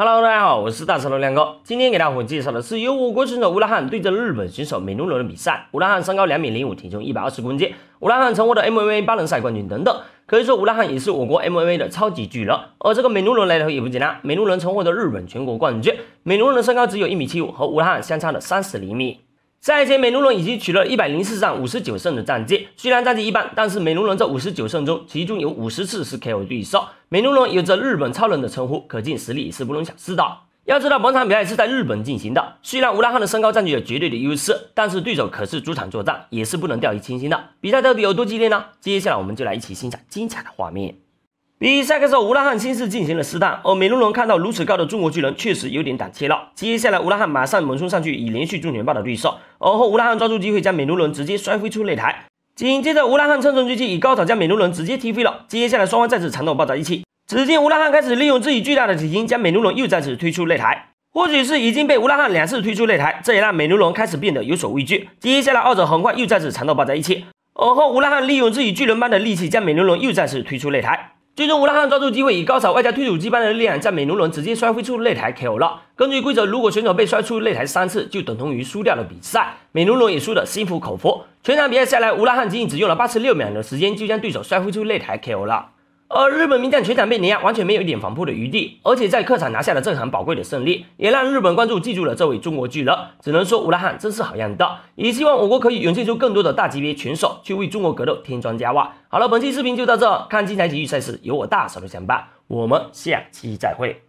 Hello，大家好，我是大舌头亮哥。今天给大伙介绍的是由我国选手乌拉汉对阵日本选手美奴伦的比赛。乌拉汉身高两米零五，体重一百二十公斤，乌拉汉曾获得 MMA 八人赛冠军等等，可以说乌拉汉也是我国 MMA 的超级巨人。而这个美奴伦来头也不简单，美奴伦曾获得日本全国冠军，美奴伦的身高只有一米七五，和乌拉汉相差了三十厘米。赛前美龙龙已经取了一百零四战五十九胜的战绩，虽然战绩一般，但是美龙龙这五十九胜中，其中有五十次是 KO 对手。美龙龙有着“日本超人”的称呼，可见实力也是不容小视的。要知道，本场比赛是在日本进行的，虽然乌拉汉的身高占据了绝对的优势，但是对手可是主场作战，也是不能掉以轻心的。比赛到底有多激烈呢？接下来我们就来一起欣赏精彩的画面。比赛开始后，乌拉汉先是进行了试探，而美牛伦看到如此高的中国巨人，确实有点胆怯了。接下来，乌拉汉马上猛冲上去，以连续重拳暴打对手。而后，乌拉汉抓住机会，将美牛伦直接摔飞出擂台。紧接着，乌拉汉趁胜追击，以高塔将美牛伦直接踢飞了。接下来，双方再次缠斗，抱在一起。只见乌拉汉开始利用自己巨大的体型，将美牛伦又再次推出擂台。或许是已经被乌拉汉两次推出擂台，这也让美牛伦开始变得有所畏惧。接下来，二者很快又再次缠斗，抱在一起。而后，乌拉汉利用自己巨人般的力气，将美牛伦又再次推出擂台。最终，乌拉汉抓住机会，以高潮外加推土机般的力量，将美奴伦直接摔飞出擂台 KO 了。根据规则，如果选手被摔出擂台三次，就等同于输掉了比赛。美奴伦也输得心服口服。全场比赛下来，乌拉汉仅仅只用了八十六秒的时间，就将对手摔飞出擂台 KO 了。而日本名将全场被碾压，完全没有一点反扑的余地，而且在客场拿下了这场宝贵的胜利，也让日本观众记住了这位中国巨人。只能说吴拉汉真是好样的，也希望我国可以涌现出更多的大级别拳手，去为中国格斗添砖加瓦。好了，本期视频就到这，看精彩体育赛事，有我大手的相伴，我们下期再会。